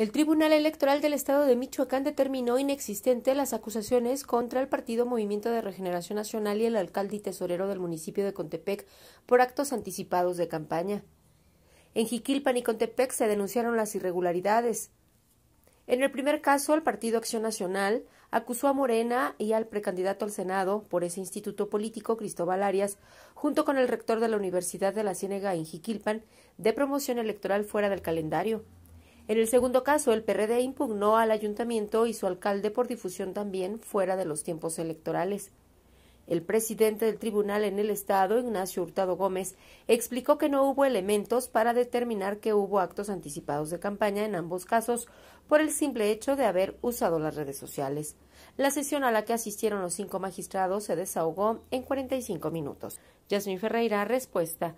El Tribunal Electoral del Estado de Michoacán determinó inexistente las acusaciones contra el Partido Movimiento de Regeneración Nacional y el alcalde y tesorero del municipio de Contepec por actos anticipados de campaña. En Jiquilpan y Contepec se denunciaron las irregularidades. En el primer caso, el Partido Acción Nacional acusó a Morena y al precandidato al Senado por ese instituto político, Cristóbal Arias, junto con el rector de la Universidad de la Ciénega en Jiquilpan, de promoción electoral fuera del calendario. En el segundo caso, el PRD impugnó al ayuntamiento y su alcalde por difusión también fuera de los tiempos electorales. El presidente del tribunal en el estado, Ignacio Hurtado Gómez, explicó que no hubo elementos para determinar que hubo actos anticipados de campaña en ambos casos por el simple hecho de haber usado las redes sociales. La sesión a la que asistieron los cinco magistrados se desahogó en 45 minutos. Yasmin Ferreira, respuesta.